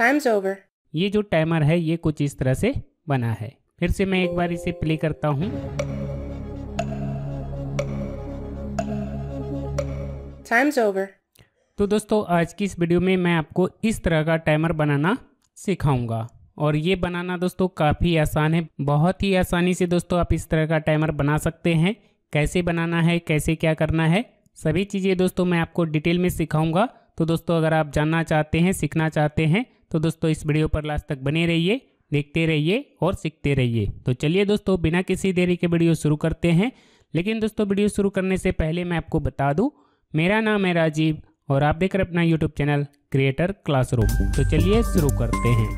times over ये जो timer है ये कुछ इस तरह से बना है फिर से मैं एक बार इसे प्ले करता हूँ टाइम्स ओवर तो दोस्तों आज की इस वीडियो में मैं आपको इस तरह का टाइमर बनाना सिखाऊंगा और ये बनाना दोस्तों काफ़ी आसान है बहुत ही आसानी से दोस्तों आप इस तरह का टाइमर बना सकते हैं कैसे बनाना है कैसे क्या करना है सभी चीज़ें दोस्तों मैं आपको डिटेल में सिखाऊंगा तो दोस्तों अगर आप जानना चाहते हैं सीखना चाहते हैं तो दोस्तों इस वीडियो पर लास्ट तक बने रहिए देखते रहिए और सीखते रहिए तो चलिए दोस्तों बिना किसी देरी के वीडियो शुरू करते हैं लेकिन दोस्तों वीडियो शुरू करने से पहले मैं आपको बता दूँ मेरा नाम है राजीव और आप देख रहे अपना यूट्यूब चैनल क्रिएटर क्लासरूम तो चलिए शुरू करते हैं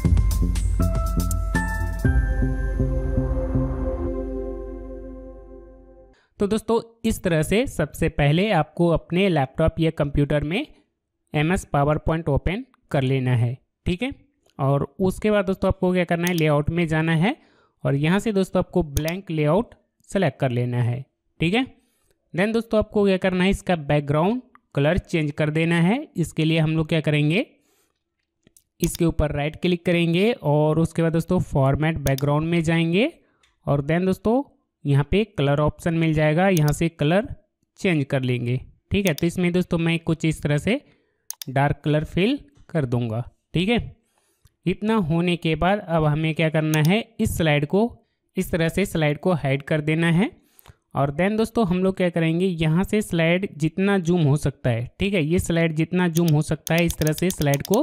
तो दोस्तों इस तरह से सबसे पहले आपको अपने लैपटॉप या कंप्यूटर में M S power point open कर लेना है ठीक है और उसके बाद दोस्तों आपको क्या करना है लेआउट में जाना है और यहाँ से दोस्तों आपको ब्लैंक लेआउट सेलेक्ट कर लेना है ठीक है देन दोस्तों आपको क्या करना है इसका बैकग्राउंड कलर चेंज कर देना है इसके लिए हम लोग क्या करेंगे इसके ऊपर राइट क्लिक करेंगे और उसके बाद दोस्तों फॉर्मेट बैकग्राउंड में जाएंगे और देन दोस्तों यहाँ पे कलर ऑप्शन मिल जाएगा यहाँ से कलर चेंज कर लेंगे ठीक है तो इसमें दोस्तों मैं कुछ इस तरह से डार्क कलर फिल कर दूंगा ठीक है इतना होने के बाद अब हमें क्या करना है इस स्लाइड को इस तरह से स्लाइड को हाइड कर देना है और देन दोस्तों हम लोग क्या करेंगे यहाँ से स्लाइड जितना जूम हो सकता है ठीक है ये स्लाइड जितना जूम हो सकता है इस तरह से स्लाइड को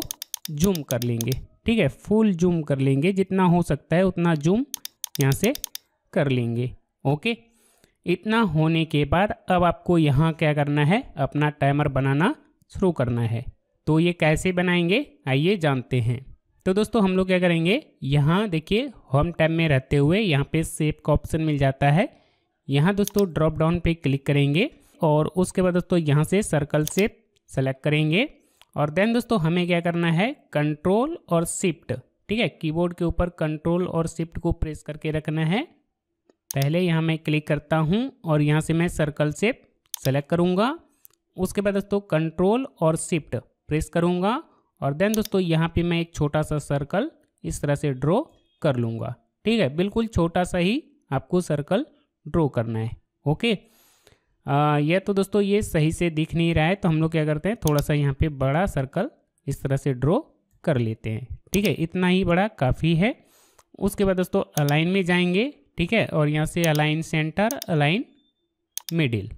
जूम कर लेंगे ठीक है फुल जूम कर लेंगे जितना हो सकता है उतना जूम यहाँ से कर लेंगे ओके इतना होने के बाद अब आपको यहाँ क्या करना है अपना टाइमर बनाना शुरू करना है तो ये कैसे बनाएंगे आइए जानते हैं तो दोस्तों हम लोग क्या करेंगे यहाँ देखिए होम टैब में रहते हुए यहाँ पे सेप का ऑप्शन मिल जाता है यहाँ दोस्तों ड्रॉप डाउन पे क्लिक करेंगे और उसके बाद दोस्तों यहाँ से सर्कल सेप सेलेक्ट करेंगे और देन दोस्तों हमें क्या करना है कंट्रोल और शिफ्ट ठीक है कीबोर्ड के ऊपर कंट्रोल और शिफ्ट को प्रेस करके रखना है पहले यहाँ मैं क्लिक करता हूँ और यहाँ से मैं सर्कल सेप सेलेक्ट करूँगा उसके बाद दोस्तों कंट्रोल और शिफ्ट प्रेस करूँगा और देन दोस्तों यहाँ पे मैं एक छोटा सा सर्कल इस तरह से ड्रॉ कर लूँगा ठीक है बिल्कुल छोटा सा ही आपको सर्कल ड्रॉ करना है ओके आ, यह तो दोस्तों ये सही से दिख नहीं रहा है तो हम लोग क्या करते हैं थोड़ा सा यहाँ पे बड़ा सर्कल इस तरह से ड्रॉ कर लेते हैं ठीक है इतना ही बड़ा काफ़ी है उसके बाद दोस्तों अलाइन में जाएंगे ठीक है और यहाँ से अलाइन सेंटर अलाइन मिडिल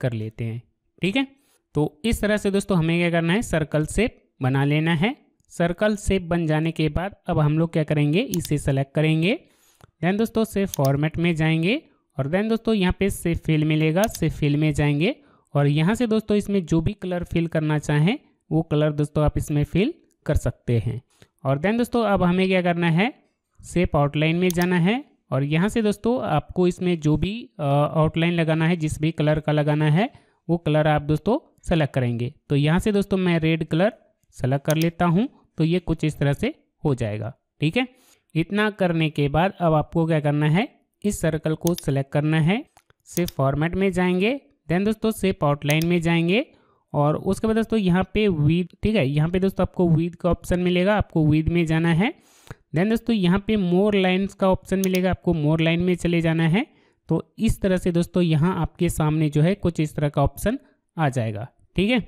कर लेते हैं ठीक है तो इस तरह से दोस्तों हमें क्या करना है सर्कल सेप बना लेना है सर्कल सेप बन जाने के बाद अब हम लोग क्या करेंगे इसे सेलेक्ट करेंगे देन दोस्तों से फॉर्मेट में जाएंगे और देन दोस्तों यहाँ पे से फिल मिलेगा से फिल में जाएंगे और यहाँ से दोस्तों इसमें जो भी कलर फिल करना चाहें वो कलर दोस्तों आप इसमें फिल कर सकते हैं और देन दोस्तों अब हमें क्या करना है सेप आउटलाइन में जाना है और यहाँ से दोस्तों आपको इसमें जो भी आउटलाइन लगाना है जिस भी कलर का लगाना है वो कलर आप दोस्तों सेलेक्ट करेंगे तो यहाँ से दोस्तों मैं रेड कलर सेलेक्ट कर लेता हूँ तो ये कुछ इस तरह से हो जाएगा ठीक है इतना करने के बाद अब आपको क्या करना है इस सर्कल को सेलेक्ट करना है से फॉर्मेट में जाएंगे देन दोस्तों सेप आउटलाइन में जाएंगे और उसके बाद दोस्तों यहाँ पे वीद ठीक है यहाँ पे दोस्तों आपको वीद का ऑप्शन मिलेगा आपको वीद में जाना है देन दोस्तों यहाँ पे मोर लाइन्स का ऑप्शन मिलेगा आपको मोर लाइन में चले जाना है तो इस तरह से दोस्तों यहाँ आपके सामने जो है कुछ इस तरह का ऑप्शन आ जाएगा ठीक है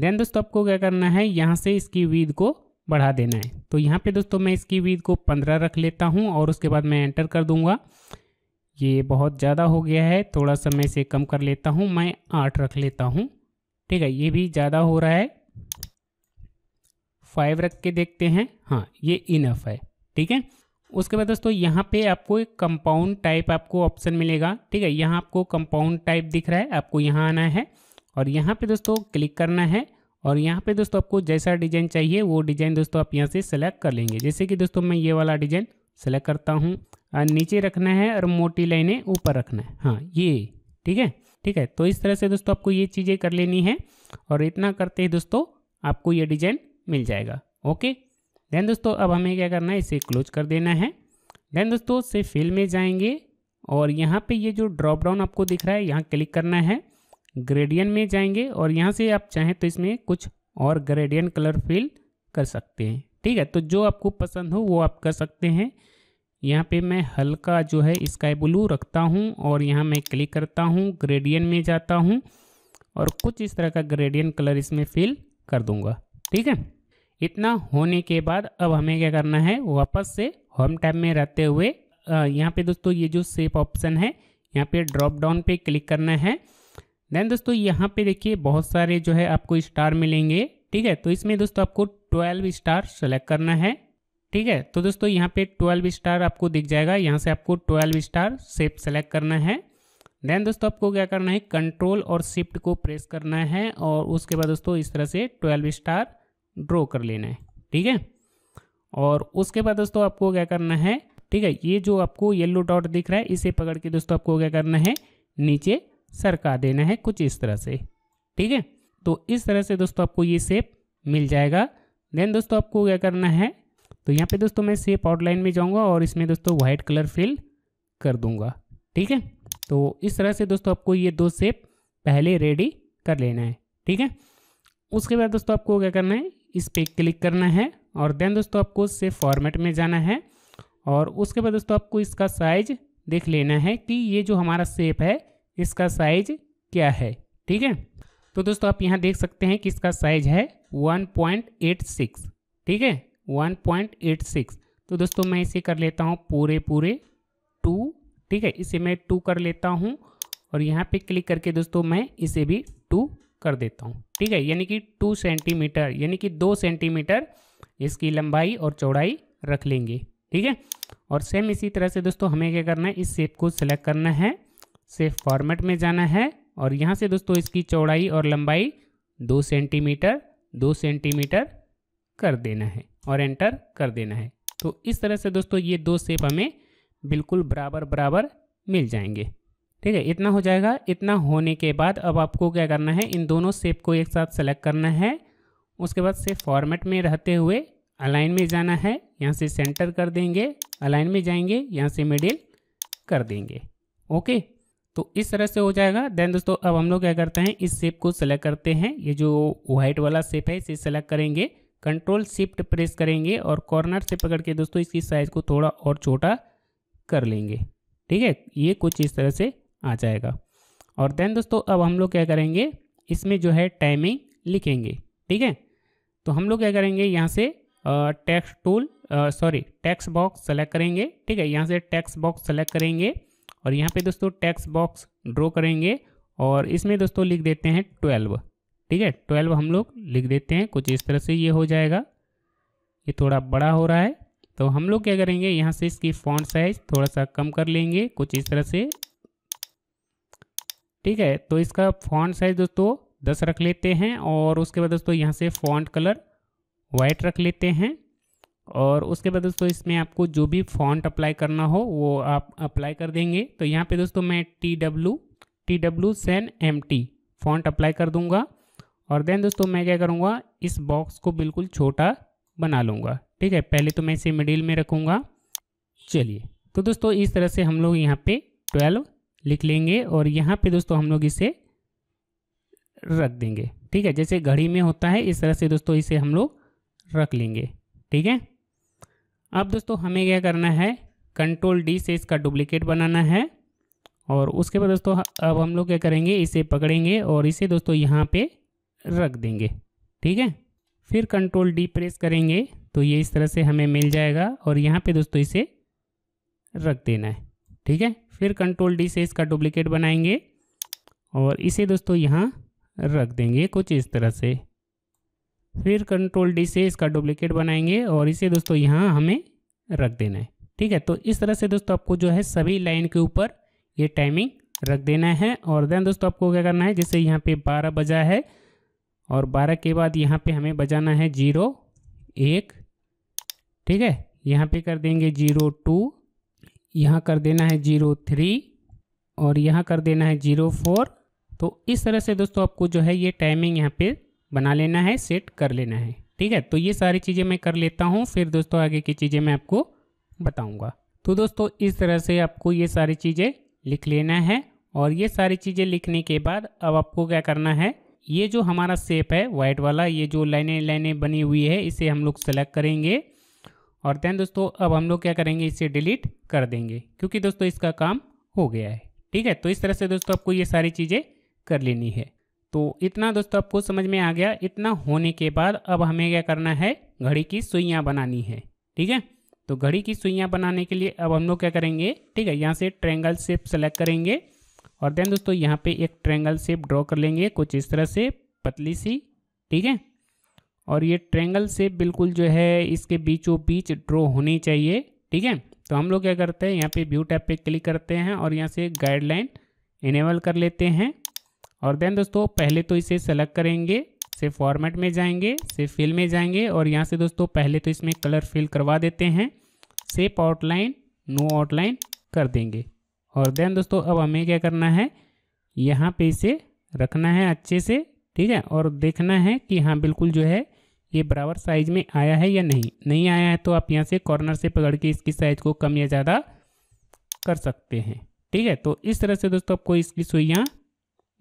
देन दोस्तों आपको क्या करना है यहाँ से इसकी वीद को बढ़ा देना है तो यहाँ पे दोस्तों मैं इसकी वीद को पंद्रह रख लेता हूँ और उसके बाद मैं एंटर कर दूँगा ये बहुत ज़्यादा हो गया है थोड़ा सा मैं इसे कम कर लेता हूँ मैं आठ रख लेता हूँ ठीक है ये भी ज़्यादा हो रहा है फाइव रख के देखते हैं हाँ ये इनफ है ठीक है उसके बाद दोस्तों यहाँ पे आपको एक कंपाउंड टाइप आपको ऑप्शन मिलेगा ठीक है यहाँ आपको कंपाउंड टाइप दिख रहा है आपको यहाँ आना है और यहाँ पे दोस्तों क्लिक करना है और यहाँ पे दोस्तों आपको जैसा डिज़ाइन चाहिए वो डिज़ाइन दोस्तों आप यहाँ से सेलेक्ट कर लेंगे जैसे कि दोस्तों मैं ये वाला डिज़ाइन सेलेक्ट करता हूँ नीचे रखना है और मोटी लाइनें ऊपर रखना है हाँ ये ठीक है ठीक है तो इस तरह से दोस्तों आपको ये चीज़ें कर लेनी है और इतना करते ही दोस्तों आपको ये डिज़ाइन मिल जाएगा ओके देन दोस्तों अब हमें क्या करना है इसे क्लोज कर देना है देन दोस्तों से फिल में जाएंगे और यहाँ पे ये जो ड्रॉप डाउन आपको दिख रहा है यहाँ क्लिक करना है ग्रेडियन में जाएंगे और यहाँ से आप चाहें तो इसमें कुछ और ग्रेडियन कलर फिल कर सकते हैं ठीक है तो जो आपको पसंद हो वो आप कर सकते हैं यहाँ पे मैं हल्का जो है स्काई ब्लू रखता हूँ और यहाँ मैं क्लिक करता हूँ ग्रेडियन में जाता हूँ और कुछ इस तरह का ग्रेडियन कलर इसमें फिल कर दूँगा ठीक है इतना होने के बाद अब हमें क्या करना है वापस से होम टैब में रहते हुए यहाँ पे दोस्तों ये जो सेप ऑप्शन है यहाँ पे ड्रॉप डाउन पे क्लिक करना है देन दोस्तों यहाँ पे देखिए बहुत सारे जो है आपको स्टार मिलेंगे ठीक है तो इसमें दोस्तों आपको ट्वेल्व स्टार सेलेक्ट करना है ठीक है तो दोस्तों यहाँ पे ट्वेल्व स्टार आपको दिख जाएगा यहाँ से आपको ट्वेल्व स्टार सेप सेलेक्ट करना है देन दोस्तों आपको क्या करना है कंट्रोल और शिफ्ट को प्रेस करना है और उसके बाद दोस्तों इस तरह से ट्वेल्व स्टार ड्रॉ कर लेना है ठीक है और उसके बाद दोस्तों आपको क्या करना है ठीक है ये जो आपको येल्लो डॉट दिख रहा है इसे पकड़ के दोस्तों आपको क्या करना है नीचे सरका देना है कुछ इस तरह से ठीक है तो इस तरह से दोस्तों आपको ये सेप मिल जाएगा देन दोस्तों आपको क्या करना है तो यहाँ पे दोस्तों मैं सेप आउटलाइन में जाऊँगा और इसमें दोस्तों वाइट कलर फिल कर दूँगा ठीक है तो इस तरह से दोस्तों आपको ये दो सेप पहले रेडी कर लेना है ठीक है उसके बाद दोस्तों आपको क्या करना है इस पर क्लिक करना है और देन दोस्तों आपको सेप फॉर्मेट में जाना है और उसके बाद दोस्तों आपको इसका साइज देख लेना है कि ये जो हमारा सेप है इसका साइज क्या है ठीक है तो दोस्तों आप यहाँ देख सकते हैं कि इसका साइज है 1.86 ठीक है 1.86 तो दोस्तों मैं इसे कर लेता हूँ पूरे पूरे टू ठीक है इसे मैं टू कर लेता हूँ और यहाँ पे क्लिक करके दोस्तों मैं इसे भी टू कर देता हूँ ठीक है यानी कि टू सेंटीमीटर यानी कि दो सेंटीमीटर इसकी लंबाई और चौड़ाई रख लेंगे ठीक है और सेम इसी तरह से दोस्तों हमें क्या करना है इस शेप को सिलेक्ट करना है सिर्फ फॉर्मेट में जाना है और यहाँ से दोस्तों इसकी चौड़ाई और लंबाई दो सेंटीमीटर दो सेंटीमीटर कर देना है और एंटर कर देना है तो इस तरह से दोस्तों ये दो सेप हमें बिल्कुल बराबर बराबर मिल जाएंगे ठीक है इतना हो जाएगा इतना होने के बाद अब आपको क्या करना है इन दोनों सेप को एक साथ सेलेक्ट करना है उसके बाद से फॉर्मेट में रहते हुए अलाइन में जाना है यहाँ से सेंटर कर देंगे अलाइन में जाएंगे यहाँ से मिडिल कर देंगे ओके तो इस तरह से हो जाएगा देन दोस्तों अब हम लोग क्या करते हैं इस शेप को सेलेक्ट करते हैं ये जो व्हाइट वाला शेप है इसे सेलेक्ट करेंगे कंट्रोल शिफ्ट प्रेस करेंगे और कॉर्नर से पकड़ के दोस्तों इसकी साइज़ को थोड़ा और छोटा कर लेंगे ठीक है ये कुछ इस तरह से आ जाएगा और देन दोस्तों अब हम लोग क्या करेंगे इसमें जो है टाइमिंग लिखेंगे ठीक है तो हम लोग क्या करेंगे यहाँ से text tool sorry text box select करेंगे ठीक है यहाँ से टेक्स्ट बॉक्स सेलेक्ट करेंगे और यहाँ पे दोस्तों टैक्स बॉक्स ड्रॉ करेंगे और इसमें दोस्तों लिख देते हैं ट्वेल्व ठीक है ट्वेल्व हम लोग लिख देते हैं कुछ इस तरह से ये हो जाएगा ये थोड़ा बड़ा हो रहा है तो हम लोग क्या करेंगे यहाँ से इसकी फॉन्ट साइज थोड़ा सा कम कर लेंगे कुछ इस तरह से ठीक है तो इसका फॉन्ट साइज दोस्तों दस रख लेते हैं और उसके बाद दोस्तों यहाँ से फॉन्ट कलर वाइट रख लेते हैं और उसके बाद दोस्तों इसमें आपको जो भी फॉन्ट अप्लाई करना हो वो आप अप्लाई कर देंगे तो यहाँ पे दोस्तों मैं T W T W Cen M T font apply कर दूँगा और देन दोस्तों मैं क्या करूँगा इस बॉक्स को बिल्कुल छोटा बना लूँगा ठीक है पहले तो मैं इसे मिडिल में रखूँगा चलिए तो दोस्तों इस तरह से हम लोग यहाँ पे ट्वेल्व लिख लेंगे और यहाँ पे दोस्तों हम लोग इसे रख देंगे ठीक है जैसे घड़ी में होता है इस तरह से दोस्तों इसे हम लोग रख लेंगे ठीक है अब दोस्तों हमें क्या करना है कंट्रोल डी से इसका डुप्लीकेट बनाना है और उसके बाद दोस्तों अब हम लोग क्या करेंगे इसे पकड़ेंगे और इसे दोस्तों यहाँ पे रख देंगे ठीक है फिर कंट्रोल डी प्रेस करेंगे तो ये इस तरह से हमें मिल जाएगा और यहाँ पे दोस्तों इसे रख देना है ठीक है फिर कंट्रोल डी से इसका डुप्लीकेट बनाएंगे और इसे दोस्तों यहाँ रख देंगे कुछ इस तरह से फिर कंट्रोल डी से इसका डुप्लीकेट बनाएंगे और इसे दोस्तों यहाँ हमें रख देना है ठीक है तो इस तरह से दोस्तों आपको जो है सभी लाइन के ऊपर ये टाइमिंग रख देना है और देन दोस्तों आपको क्या करना है जैसे यहाँ पे बारह बजा है और बारह के बाद यहाँ पे हमें बजाना है जीरो एक ठीक है यहाँ पे कर देंगे जीरो टू यहाँ कर देना है जीरो थ्री और यहाँ कर देना है जीरो फोर तो इस तरह से दोस्तों आपको जो है ये टाइमिंग यहाँ पर बना लेना है सेट कर लेना है ठीक है तो ये सारी चीज़ें मैं कर लेता हूँ फिर दोस्तों आगे की चीज़ें मैं आपको बताऊँगा तो दोस्तों इस तरह से आपको ये सारी चीज़ें लिख लेना है और ये सारी चीज़ें लिखने के बाद अब आपको क्या करना है ये जो हमारा सेप है वाइट वाला ये जो लाइनें लाइनें बनी हुई है इसे हम लोग सेलेक्ट करेंगे और दैन दोस्तों अब हम लोग क्या करेंगे इसे डिलीट कर देंगे क्योंकि दोस्तों इसका काम हो गया है ठीक है तो इस तरह से दोस्तों आपको ये सारी चीज़ें कर लेनी है तो इतना दोस्तों आपको समझ में आ गया इतना होने के बाद अब हमें क्या करना है घड़ी की सुइयाँ बनानी है ठीक है तो घड़ी की सुइयाँ बनाने के लिए अब हम लोग क्या करेंगे ठीक है यहाँ से ट्रेंगल शेप सेलेक्ट करेंगे और देन दोस्तों यहाँ पे एक ट्रेंगल शेप ड्रॉ कर लेंगे कुछ इस तरह से पतली सी ठीक है और ये ट्रेंगल शेप बिल्कुल जो है इसके बीचों बीच ड्रॉ होनी चाहिए ठीक है तो हम लोग क्या करते हैं यहाँ पे व्यू टैप पे क्लिक करते हैं और यहाँ से गाइडलाइन इनेबल कर लेते हैं और देन दोस्तों पहले तो इसे सेलेक्ट करेंगे से फॉर्मेट में जाएंगे से फिल में जाएंगे और यहाँ से दोस्तों पहले तो इसमें कलर फिल करवा देते हैं सेप आउटलाइन नो आउटलाइन कर देंगे और देन दोस्तों अब हमें क्या करना है यहाँ पे इसे रखना है अच्छे से ठीक है और देखना है कि हाँ बिल्कुल जो है ये बराबर साइज में आया है या नहीं नहीं आया है तो आप यहाँ से कॉर्नर से पकड़ के इसकी साइज को कम या ज़्यादा कर सकते हैं ठीक है तो इस तरह से दोस्तों आपको इसकी सुइयाँ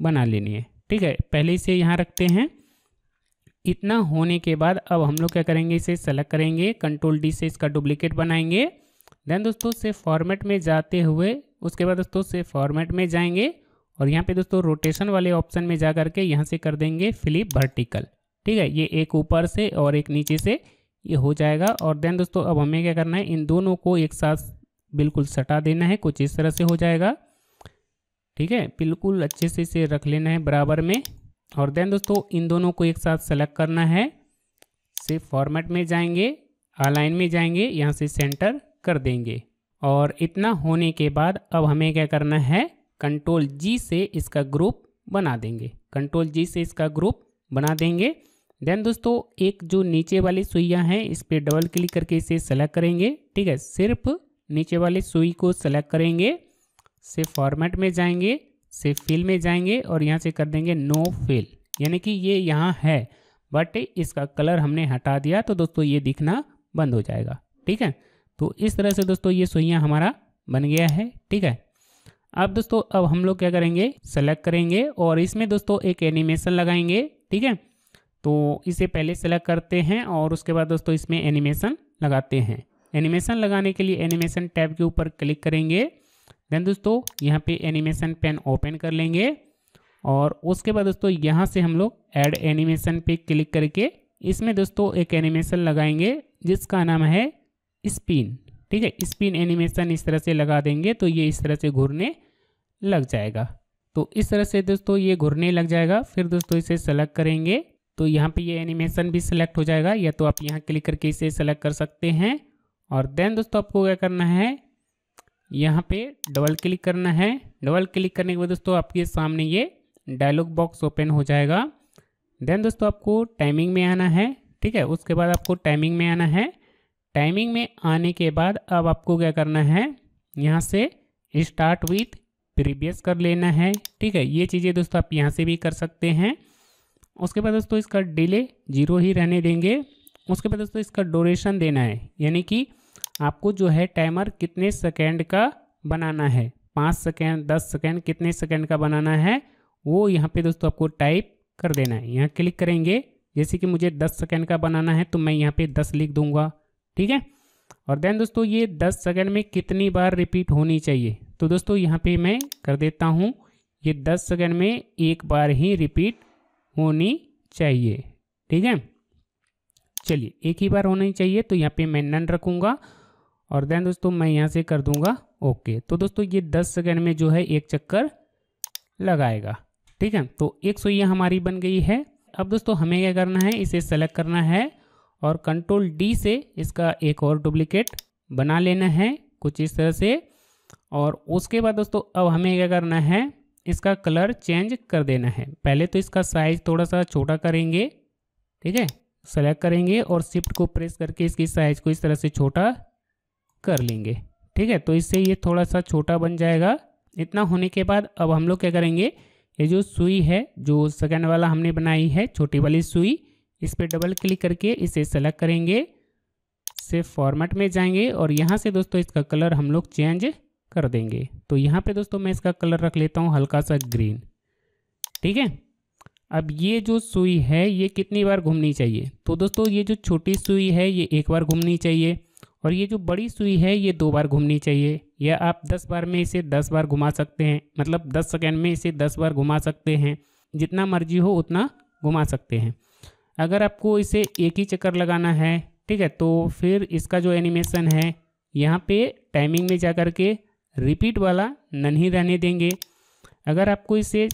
बना लेनी है ठीक है पहले इसे यहाँ रखते हैं इतना होने के बाद अब हम लोग क्या करेंगे इसे सेलेक्ट करेंगे कंट्रोल डी से इसका डुप्लीकेट बनाएंगे देन दोस्तों से फॉर्मेट में जाते हुए उसके बाद दोस्तों से फॉर्मेट में जाएंगे और यहाँ पे दोस्तों रोटेशन वाले ऑप्शन में जा करके यहाँ से कर देंगे फ्लिप वर्टिकल ठीक है ये एक ऊपर से और एक नीचे से ये हो जाएगा और देन दोस्तों अब हमें क्या करना है इन दोनों को एक साथ बिल्कुल सटा देना है कुछ इस तरह से हो जाएगा ठीक है बिल्कुल अच्छे से इसे रख लेना है बराबर में और देन दोस्तों इन दोनों को एक साथ सेलेक्ट करना है से फॉर्मेट में जाएंगे अलाइन में जाएंगे यहाँ से सेंटर कर देंगे और इतना होने के बाद अब हमें क्या करना है कंट्रोल जी से इसका ग्रुप बना देंगे कंट्रोल जी से इसका ग्रुप बना देंगे देन दोस्तों एक जो नीचे वाली सुइयाँ हैं इस पर डबल क्लिक करके इसे सेलेक्ट करेंगे ठीक है सिर्फ नीचे वाली सुई को सेलेक्ट करेंगे से फॉर्मेट में जाएंगे से फिल में जाएंगे और यहाँ से कर देंगे नो फिल यानी कि ये यहाँ है बट इसका कलर हमने हटा दिया तो दोस्तों ये दिखना बंद हो जाएगा ठीक है तो इस तरह से दोस्तों ये सोइयाँ हमारा बन गया है ठीक है अब दोस्तों अब हम लोग क्या करेंगे सेलेक्ट करेंगे और इसमें दोस्तों एक एनिमेशन लगाएंगे ठीक है तो इसे पहले सेलेक्ट करते हैं और उसके बाद दोस्तों इसमें एनिमेशन लगाते हैं एनिमेशन लगाने के लिए एनिमेशन टैब के ऊपर क्लिक करेंगे देन दोस्तों यहाँ पे एनिमेशन पेन ओपन कर लेंगे और उसके बाद दोस्तों यहाँ से हम लोग एड एनिमेशन पे क्लिक करके इसमें दोस्तों एक एनिमेशन लगाएंगे जिसका नाम है स्पिन ठीक है स्पिन एनिमेशन इस तरह से लगा देंगे तो ये इस तरह से घूरने लग जाएगा तो इस तरह से दोस्तों ये घूरने लग जाएगा फिर दोस्तों इसे सेलेक्ट करेंगे तो यहाँ पे ये एनिमेशन भी सिलेक्ट हो जाएगा या तो आप यहाँ क्लिक करके इसे सेलेक्ट कर सकते हैं और देन दोस्तों आपको क्या करना है यहाँ पे डबल क्लिक करना है डबल क्लिक करने के बाद दोस्तों आपके सामने ये डायलॉग बॉक्स ओपन हो जाएगा देन दोस्तों आपको टाइमिंग में आना है ठीक है उसके बाद आपको टाइमिंग में आना है टाइमिंग में आने के बाद अब आपको क्या करना है यहाँ से स्टार्ट विथ प्रीवियस कर लेना है ठीक है ये चीज़ें दोस्तों आप यहाँ से भी कर सकते हैं उसके बाद दोस्तों इसका डिले जीरो ही रहने देंगे उसके बाद दोस्तों इसका डोरेशन देना है यानी कि आपको जो है टाइमर कितने सेकेंड का बनाना है पाँच सेकेंड दस सेकेंड कितने सेकेंड का बनाना है वो यहाँ पे दोस्तों आपको टाइप कर देना है यहाँ क्लिक करेंगे जैसे कि मुझे दस सेकेंड का बनाना है तो मैं यहाँ पे दस लिख दूंगा ठीक है और देन दोस्तों ये दस सेकेंड में कितनी बार रिपीट होनी चाहिए तो दोस्तों यहाँ पे मैं कर देता हूँ ये दस सेकेंड में एक बार ही रिपीट होनी चाहिए ठीक है चलिए एक ही बार होनी चाहिए तो यहाँ पे मैं नन रखूँगा और देन दोस्तों मैं यहाँ से कर दूंगा ओके तो दोस्तों ये 10 सेकेंड में जो है एक चक्कर लगाएगा ठीक है तो एक सौ ये हमारी बन गई है अब दोस्तों हमें क्या करना है इसे सेलेक्ट करना है और कंट्रोल डी से इसका एक और डुप्लीकेट बना लेना है कुछ इस तरह से और उसके बाद दोस्तों अब हमें क्या करना है इसका कलर चेंज कर देना है पहले तो इसका साइज़ थोड़ा सा छोटा करेंगे ठीक है सेलेक्ट करेंगे और शिफ्ट को प्रेस करके इसकी साइज़ को इस तरह से छोटा कर लेंगे ठीक है तो इससे ये थोड़ा सा छोटा बन जाएगा इतना होने के बाद अब हम लोग क्या करेंगे ये जो सुई है जो सेकेंड वाला हमने बनाई है छोटी वाली सुई इस पर डबल क्लिक करके इसे सेलेक्ट करेंगे से फॉर्मेट में जाएंगे और यहाँ से दोस्तों इसका कलर हम लोग चेंज कर देंगे तो यहाँ पे दोस्तों मैं इसका कलर रख लेता हूँ हल्का सा ग्रीन ठीक है अब ये जो सुई है ये कितनी बार घूमनी चाहिए तो दोस्तों ये जो छोटी सुई है ये एक बार घूमनी चाहिए और ये जो बड़ी सुई है ये दो बार घूमनी चाहिए या आप दस बार में इसे दस बार घुमा सकते हैं मतलब दस सेकेंड में इसे दस बार घुमा सकते हैं जितना मर्जी हो उतना घुमा सकते हैं अगर आपको इसे एक ही चक्कर लगाना है ठीक है तो फिर इसका जो एनिमेशन है यहाँ पे टाइमिंग में जा कर के रिपीट वाला ही रहने देंगे अगर आपको इसे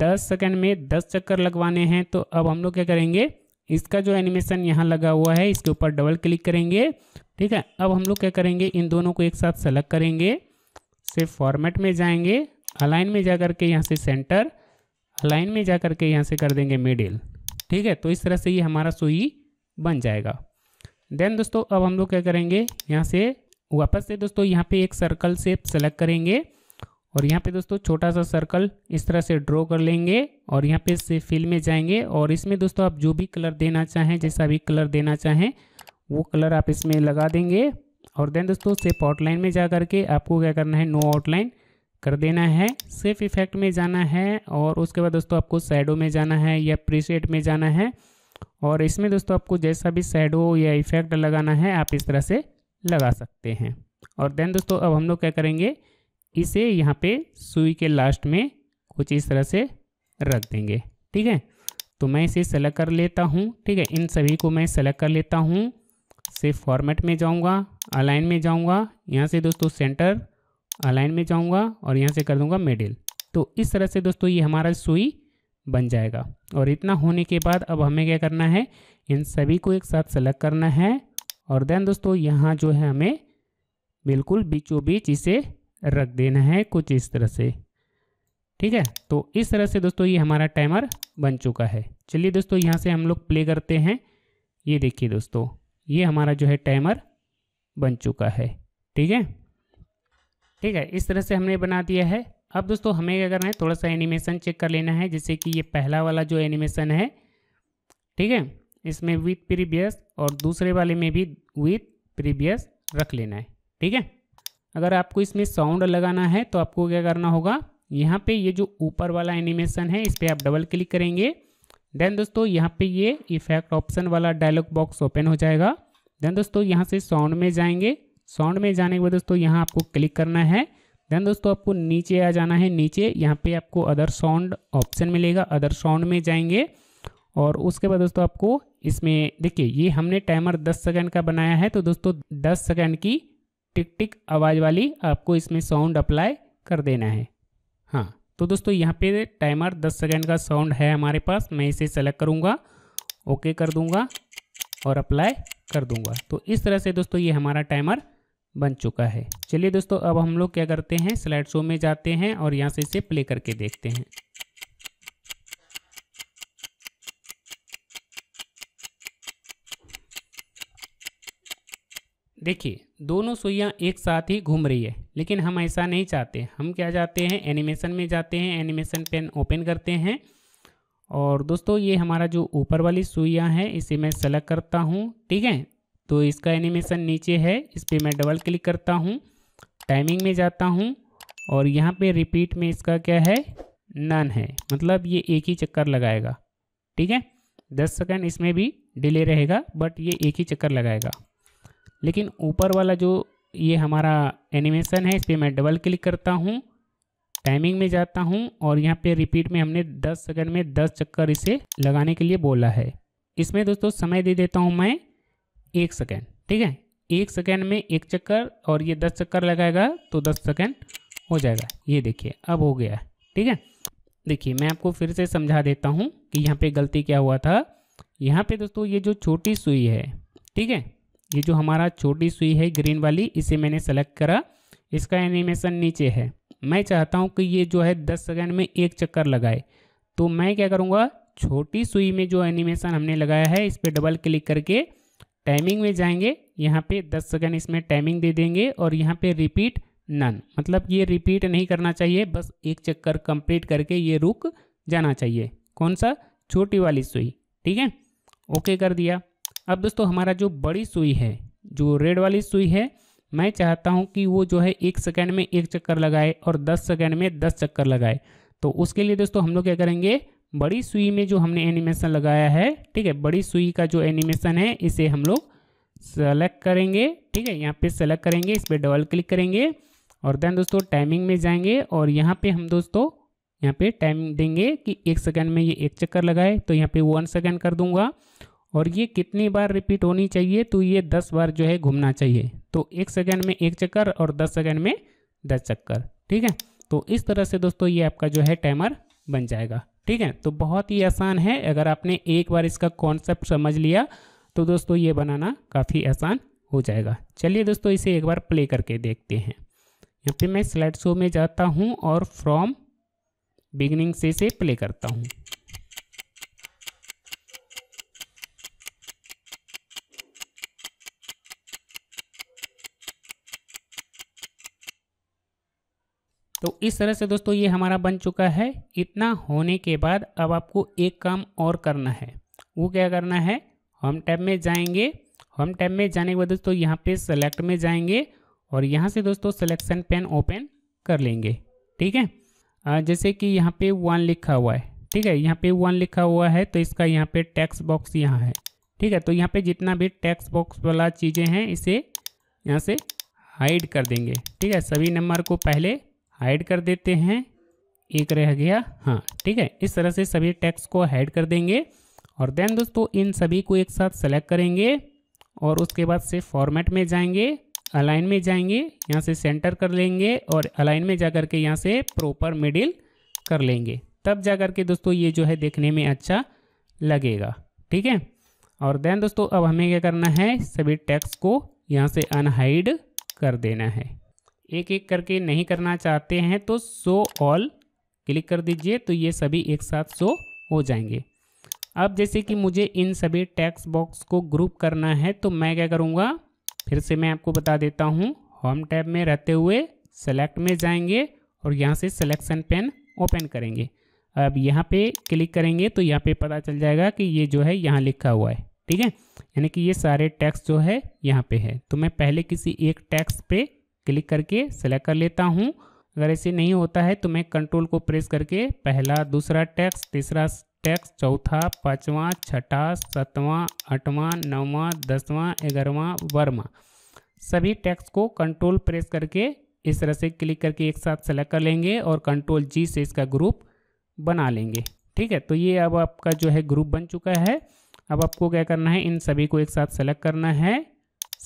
10 सेकंड में 10 चक्कर लगवाने हैं तो अब हम लोग क्या करेंगे इसका जो एनिमेशन यहाँ लगा हुआ है इसके ऊपर डबल क्लिक करेंगे ठीक है अब हम लोग क्या करेंगे इन दोनों को एक साथ सेलेक्ट करेंगे से फॉर्मेट में जाएंगे अलाइन में जा करके यहाँ से सेंटर अलाइन में जा करके यहाँ से कर देंगे मिडिल ठीक है तो इस तरह से ये हमारा सुई बन जाएगा देन दोस्तों अब हम लोग क्या करेंगे यहाँ से वापस से दोस्तों यहाँ पे एक सर्कल सेप सेलेक्ट करेंगे और यहाँ पे दोस्तों छोटा सा सर्कल इस तरह से ड्रॉ कर लेंगे और यहाँ पे से फिल में जाएंगे और इसमें दोस्तों आप जो भी कलर देना चाहें जैसा भी कलर देना चाहें वो कलर आप इसमें लगा देंगे और देन दोस्तों सिर्फ आउटलाइन में जा करके आपको क्या करना है नो आउटलाइन कर देना है सिर्फ इफेक्ट में जाना है और उसके बाद दोस्तों आपको सैडो में जाना है या प्रीसेट में जाना है और इसमें दोस्तों आपको जैसा भी साइडो या इफेक्ट लगाना है आप इस तरह से लगा सकते हैं और देन दोस्तों अब हम लोग क्या करेंगे इसे यहाँ पे सुई के लास्ट में कुछ इस तरह से रख देंगे ठीक है तो मैं इसे सेलेक्ट कर लेता हूँ ठीक है इन सभी को मैं सेलेक्ट कर लेता हूँ से फॉर्मेट में जाऊँगा अलाइन में जाऊँगा यहाँ से दोस्तों सेंटर अलाइन में जाऊँगा और यहाँ से कर दूँगा मिडिल तो इस तरह से दोस्तों ये हमारा सुई बन जाएगा और इतना होने के बाद अब हमें क्या करना है इन सभी को एक साथ सेलेक्ट करना है और देन दोस्तों यहाँ जो है हमें बिल्कुल बीचों बीच इसे रख देना है कुछ इस तरह से ठीक है तो इस तरह से दोस्तों ये हमारा टाइमर बन चुका है चलिए दोस्तों यहाँ से हम लोग प्ले करते हैं ये देखिए दोस्तों ये हमारा जो है टाइमर बन चुका है ठीक है ठीक है इस तरह से हमने बना दिया है अब दोस्तों हमें क्या करना है थोड़ा सा एनिमेशन चेक कर लेना है जैसे कि ये पहला वाला जो एनिमेशन है ठीक है इसमें विथ प्रीवियस और दूसरे वाले में भी विथ प्रीवियस रख लेना है ठीक है अगर आपको इसमें साउंड लगाना है तो आपको क्या करना होगा यहाँ पे ये जो ऊपर वाला एनिमेशन है इस पर आप डबल क्लिक करेंगे देन दोस्तों यहाँ पे ये इफेक्ट ऑप्शन वाला डायलॉग बॉक्स ओपन हो जाएगा देन दोस्तों यहाँ से साउंड में जाएंगे साउंड में जाने के बाद दोस्तों यहाँ आपको क्लिक करना है देन दोस्तों आपको नीचे आ जाना है नीचे यहाँ पे आपको अदर साउंड ऑप्शन मिलेगा अदर साउंड में जाएंगे और उसके बाद दोस्तों आपको इसमें देखिए ये हमने टाइमर 10 सेकंड का बनाया है तो दोस्तों 10 सेकंड की टिक टिक आवाज़ वाली आपको इसमें साउंड अप्लाई कर देना है हाँ तो दोस्तों यहाँ पे टाइमर 10 सेकंड का साउंड है हमारे पास मैं इसे सेलेक्ट करूँगा ओके कर दूँगा और अप्लाई कर दूँगा तो इस तरह से दोस्तों ये हमारा टाइमर बन चुका है चलिए दोस्तों अब हम लोग क्या करते हैं स्लाइड शो में जाते हैं और यहाँ से इसे प्ले करके देखते हैं देखिए दोनों सुइयाँ एक साथ ही घूम रही है लेकिन हम ऐसा नहीं चाहते हम क्या जाते हैं एनिमेशन में जाते हैं एनिमेशन पेन ओपन करते हैं और दोस्तों ये हमारा जो ऊपर वाली सुइयाँ हैं इसे मैं सेलेक्ट करता हूँ ठीक है तो इसका एनिमेशन नीचे है इस पर मैं डबल क्लिक करता हूँ टाइमिंग में जाता हूँ और यहाँ पर रिपीट में इसका क्या है नन है मतलब ये एक ही चक्कर लगाएगा ठीक है दस सेकेंड इसमें भी डिले रहेगा बट ये एक ही चक्कर लगाएगा लेकिन ऊपर वाला जो ये हमारा एनिमेशन है इस पर मैं डबल क्लिक करता हूँ टाइमिंग में जाता हूँ और यहाँ पे रिपीट में हमने 10 सेकंड में 10 चक्कर इसे लगाने के लिए बोला है इसमें दोस्तों समय दे देता हूँ मैं एक सेकेंड ठीक है एक सेकेंड में एक चक्कर और ये दस चक्कर लगाएगा तो दस सेकेंड हो जाएगा ये देखिए अब हो गया ठीक है देखिए मैं आपको फिर से समझा देता हूँ कि यहाँ पर गलती क्या हुआ था यहाँ पर दोस्तों ये जो छोटी सुई है ठीक है ये जो हमारा छोटी सुई है ग्रीन वाली इसे मैंने सेलेक्ट करा इसका एनिमेशन नीचे है मैं चाहता हूँ कि ये जो है दस सेकेंड में एक चक्कर लगाए तो मैं क्या करूँगा छोटी सुई में जो एनिमेशन हमने लगाया है इस पर डबल क्लिक करके टाइमिंग में जाएंगे यहाँ पे 10 सेकंड इसमें टाइमिंग दे देंगे और यहाँ पे रिपीट नन मतलब ये रिपीट नहीं करना चाहिए बस एक चक्कर कंप्लीट करके ये रुक जाना चाहिए कौन सा छोटी वाली सुई ठीक है ओके कर दिया अब दोस्तों हमारा जो बड़ी सुई है जो रेड वाली सुई है मैं चाहता हूँ कि वो जो है एक सेकेंड में एक चक्कर लगाए और दस सेकेंड में दस चक्कर लगाए तो उसके लिए दोस्तों हम लोग क्या करेंगे बड़ी सुई में जो हमने एनिमेशन लगाया है ठीक है बड़ी सुई का जो एनिमेशन है इसे हम लोग सेलेक्ट करेंगे ठीक है यहाँ पे सेलेक्ट करेंगे इस पर डबल क्लिक करेंगे और देन दोस्तों टाइमिंग में जाएंगे और यहाँ पे हम दोस्तों यहाँ पे टाइमिंग देंगे कि एक सेकेंड में ये एक चक्कर लगाए तो यहाँ पे वन सेकेंड कर दूंगा और ये कितनी बार रिपीट होनी चाहिए तो ये दस बार जो है घूमना चाहिए तो एक सेकेंड में एक चक्कर और दस सेकेंड में दस चक्कर ठीक है तो इस तरह से दोस्तों ये आपका जो है टाइमर बन जाएगा ठीक है तो बहुत ही आसान है अगर आपने एक बार इसका कॉन्सेप्ट समझ लिया तो दोस्तों ये बनाना काफ़ी आसान हो जाएगा चलिए दोस्तों इसे एक बार प्ले करके देखते हैं यहाँ पे मैं स्लाइड शो में जाता हूँ और फ्रॉम बिगनिंग से इसे प्ले करता हूँ तो इस तरह से दोस्तों ये हमारा बन चुका है इतना होने के बाद अब आपको एक काम और करना है वो क्या करना है होम टैब में जाएंगे होम टैब में जाने के बाद दोस्तों यहाँ पे सेलेक्ट में जाएंगे और यहाँ से दोस्तों सिलेक्शन पेन ओपन कर लेंगे ठीक है जैसे कि यहाँ पे वन लिखा हुआ है ठीक है यहाँ पे वन लिखा हुआ है तो इसका यहाँ पे टैक्स बॉक्स यहाँ है ठीक है तो यहाँ पे जितना भी टैक्स बॉक्स वाला चीज़ें हैं इसे यहाँ से हाइड कर देंगे ठीक है सभी नंबर को पहले हाइड कर देते हैं एक रह गया हाँ ठीक है इस तरह से सभी टैक्स को हाइड कर देंगे और देन दोस्तों इन सभी को एक साथ सेलेक्ट करेंगे और उसके बाद से फॉर्मेट में जाएंगे अलाइन में जाएंगे यहाँ से सेंटर कर लेंगे और अलाइन में जा करके यहाँ से प्रॉपर मिडिल कर लेंगे तब जा करके दोस्तों ये जो है देखने में अच्छा लगेगा ठीक है और देन दोस्तों अब हमें क्या करना है सभी टैक्स को यहाँ से अनहाइड कर देना है एक एक करके नहीं करना चाहते हैं तो शो ऑल क्लिक कर दीजिए तो ये सभी एक साथ शो हो जाएंगे अब जैसे कि मुझे इन सभी टैक्स बॉक्स को ग्रुप करना है तो मैं क्या करूँगा फिर से मैं आपको बता देता हूँ होम टैब में रहते हुए सेलेक्ट में जाएंगे और यहाँ से सिलेक्शन पेन ओपन करेंगे अब यहाँ पे क्लिक करेंगे तो यहाँ पे पता चल जाएगा कि ये जो है यहाँ लिखा हुआ है ठीक है यानी कि ये सारे टैक्स जो है यहाँ पे है तो मैं पहले किसी एक टैक्स पे क्लिक करके सेलेक्ट कर लेता हूँ अगर ऐसे नहीं होता है तो मैं कंट्रोल को प्रेस करके पहला दूसरा टैक्स तीसरा टैक्स चौथा पाँचवा छठा सतवां आठवां नौवां दसवां ग्यारहवां बारवा सभी टैक्स को कंट्रोल प्रेस करके इस तरह से क्लिक करके एक साथ सेलेक्ट कर लेंगे और कंट्रोल जी से इसका ग्रुप बना लेंगे ठीक है तो ये अब आपका जो है ग्रुप बन चुका है अब आपको क्या करना है इन सभी को एक साथ सेलेक्ट करना है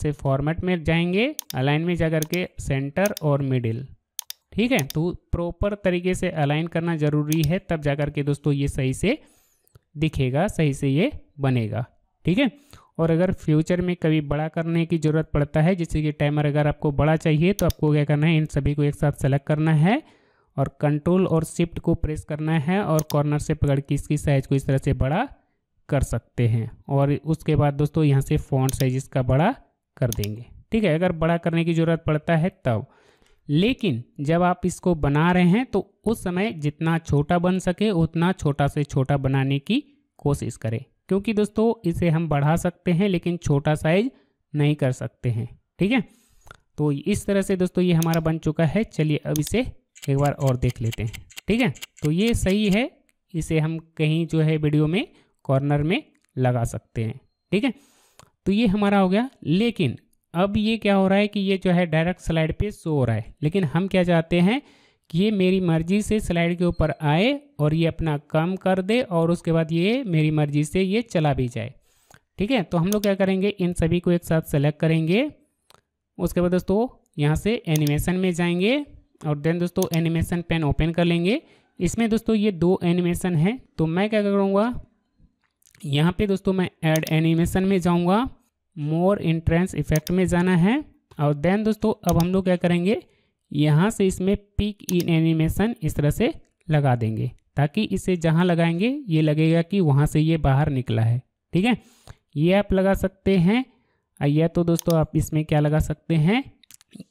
से फॉर्मेट में जाएंगे अलाइन में जा के सेंटर और मिडिल ठीक है तो प्रॉपर तरीके से अलाइन करना ज़रूरी है तब जाकर के दोस्तों ये सही से दिखेगा सही से ये बनेगा ठीक है और अगर फ्यूचर में कभी बड़ा करने की ज़रूरत पड़ता है जैसे कि टाइमर अगर आपको बड़ा चाहिए तो आपको क्या करना है इन सभी को एक साथ सेलेक्ट करना है और कंट्रोल और शिफ्ट को प्रेस करना है और कॉर्नर से पकड़ के इसकी साइज़ को इस तरह से बड़ा कर सकते हैं और उसके बाद दोस्तों यहाँ से फॉन्ट साइज इसका बड़ा कर देंगे ठीक है अगर बड़ा करने की ज़रूरत पड़ता है तब लेकिन जब आप इसको बना रहे हैं तो उस समय जितना छोटा बन सके उतना छोटा से छोटा बनाने की कोशिश करें क्योंकि दोस्तों इसे हम बढ़ा सकते हैं लेकिन छोटा साइज नहीं कर सकते हैं ठीक है तो इस तरह से दोस्तों ये हमारा बन चुका है चलिए अब इसे एक बार और देख लेते हैं ठीक है तो ये सही है इसे हम कहीं जो है वीडियो में कॉर्नर में लगा सकते हैं ठीक है तो ये हमारा हो गया लेकिन अब ये क्या हो रहा है कि ये जो है डायरेक्ट स्लाइड पे शो हो रहा है लेकिन हम क्या चाहते हैं कि ये मेरी मर्जी से स्लाइड के ऊपर आए और ये अपना काम कर दे और उसके बाद ये मेरी मर्जी से ये चला भी जाए ठीक है तो हम लोग क्या करेंगे इन सभी को एक साथ सेलेक्ट करेंगे उसके बाद दोस्तों यहाँ से एनिमेशन में जाएंगे और देन दोस्तों एनिमेशन पेन ओपन कर लेंगे इसमें दोस्तों ये दो एनिमेशन है तो मैं क्या करूँगा यहाँ पे दोस्तों मैं ऐड एनिमेशन में जाऊँगा मोर इंट्रेंस इफेक्ट में जाना है और देन दोस्तों अब हम लोग क्या करेंगे यहाँ से इसमें पिक इन एनिमेशन इस तरह से लगा देंगे ताकि इसे जहाँ लगाएंगे ये लगेगा कि वहाँ से ये बाहर निकला है ठीक है ये आप लगा सकते हैं या तो दोस्तों आप इसमें क्या लगा सकते हैं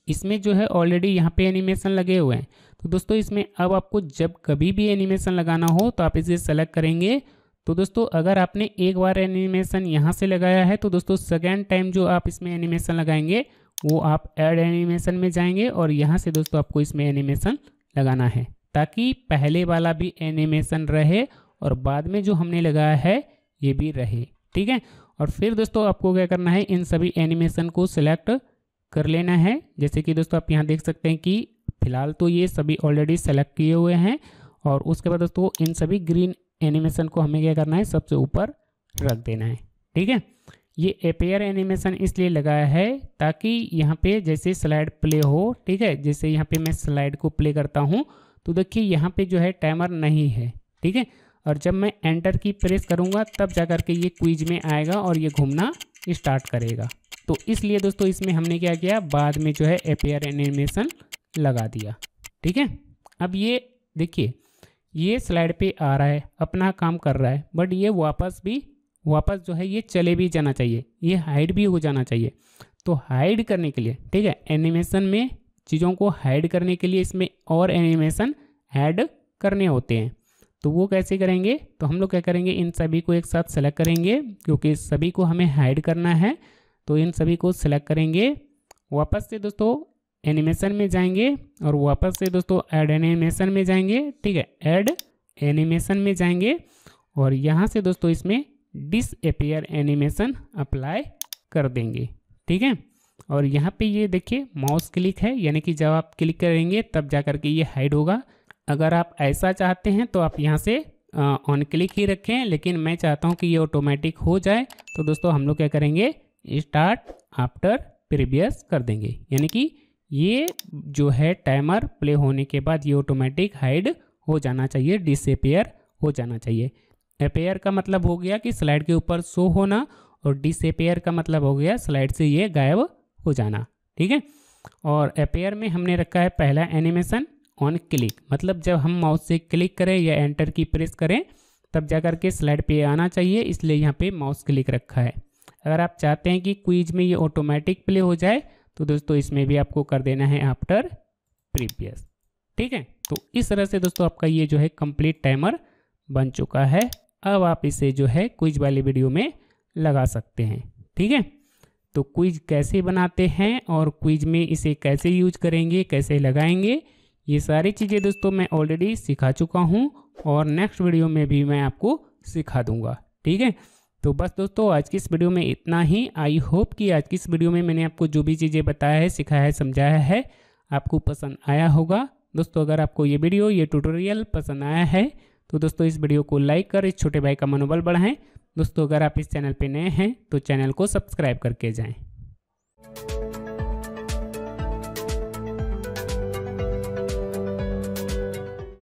इसमें जो है ऑलरेडी यहाँ पे एनिमेशन लगे हुए हैं तो दोस्तों इसमें अब आपको जब कभी भी एनिमेशन लगाना हो तो आप इसे सेलेक्ट करेंगे तो दोस्तों अगर आपने एक बार एनिमेशन यहाँ से लगाया है तो दोस्तों सेकेंड टाइम जो आप इसमें एनिमेशन लगाएंगे वो आप एड एनिमेशन में जाएंगे और यहाँ से दोस्तों आपको इसमें एनिमेशन लगाना है ताकि पहले वाला भी एनिमेशन रहे और बाद में जो हमने लगाया है ये भी रहे ठीक है और फिर दोस्तों आपको क्या करना है इन सभी एनिमेशन को सिलेक्ट कर लेना है जैसे कि दोस्तों आप यहाँ देख सकते हैं कि फिलहाल तो ये सभी ऑलरेडी सेलेक्ट किए हुए हैं और उसके बाद दोस्तों इन सभी ग्रीन एनिमेशन को हमें क्या करना है सबसे ऊपर रख देना है ठीक है ये अपेयर एनिमेशन इसलिए लगाया है ताकि यहाँ पे जैसे स्लाइड प्ले हो ठीक है जैसे यहाँ पे मैं स्लाइड को प्ले करता हूँ तो देखिए यहाँ पे जो है टाइमर नहीं है ठीक है और जब मैं एंटर की प्रेस करूँगा तब जा कर के ये क्विज में आएगा और ये घूमना स्टार्ट करेगा तो इसलिए दोस्तों इसमें हमने क्या किया बाद में जो है अपेयर एनिमेशन लगा दिया ठीक है अब ये देखिए ये स्लाइड पे आ रहा है अपना काम कर रहा है बट ये वापस भी वापस जो है ये चले भी जाना चाहिए ये हाइड भी हो जाना चाहिए तो हाइड करने के लिए ठीक है एनिमेशन में चीज़ों को हाइड करने के लिए इसमें और एनिमेशन ऐड करने होते हैं तो वो कैसे करेंगे तो हम लोग क्या करेंगे इन सभी को एक साथ सेलेक्ट करेंगे क्योंकि सभी को हमें हाइड करना है तो इन सभी को सेलेक्ट करेंगे वापस से दोस्तों एनिमेशन में जाएंगे और वापस से दोस्तों ऐड एनिमेशन में जाएंगे ठीक है ऐड एनिमेशन में जाएंगे और यहाँ से दोस्तों इसमें डिसअपेयर एनिमेशन अप्लाई कर देंगे ठीक है और यहाँ पे ये देखिए माउस क्लिक है यानी कि जब आप क्लिक करेंगे तब जा करके ये हाइड होगा अगर आप ऐसा चाहते हैं तो आप यहाँ से ऑन क्लिक ही रखें लेकिन मैं चाहता हूँ कि ये ऑटोमेटिक हो जाए तो दोस्तों हम लोग क्या करेंगे स्टार्ट आफ्टर प्रीवियस कर देंगे यानी कि ये जो है टाइमर प्ले होने के बाद ये ऑटोमेटिक हाइड हो जाना चाहिए डिसपेयर हो जाना चाहिए अपेयर का मतलब हो गया कि स्लाइड के ऊपर शो होना और डिसपेयर का मतलब हो गया स्लाइड से ये गायब हो जाना ठीक है और अपेयर में हमने रखा है पहला एनिमेशन ऑन क्लिक मतलब जब हम माउस से क्लिक करें या एंटर की प्रेस करें तब जा कर के स्लाइड पे आना चाहिए इसलिए यहाँ पे माउस क्लिक रखा है अगर आप चाहते हैं कि क्विज में ये ऑटोमेटिक प्ले हो जाए तो दोस्तों इसमें भी आपको कर देना है आफ्टर प्रीवियस ठीक है तो इस तरह से दोस्तों आपका ये जो है कंप्लीट टाइमर बन चुका है अब आप इसे जो है क्विज वाले वीडियो में लगा सकते हैं ठीक है तो क्विज कैसे बनाते हैं और क्विज में इसे कैसे यूज करेंगे कैसे लगाएंगे ये सारी चीज़ें दोस्तों मैं ऑलरेडी सिखा चुका हूँ और नेक्स्ट वीडियो में भी मैं आपको सिखा दूंगा ठीक है तो बस दोस्तों आज की इस वीडियो में इतना ही आई होप कि आज की इस वीडियो में मैंने आपको जो भी चीज़ें बताया है सिखाया है समझाया है आपको पसंद आया होगा दोस्तों अगर आपको ये वीडियो ये ट्यूटोरियल पसंद आया है तो दोस्तों इस वीडियो को लाइक कर इस छोटे भाई का मनोबल बढ़ाएं दोस्तों अगर आप इस चैनल पर नए हैं तो चैनल को सब्सक्राइब करके जाएँ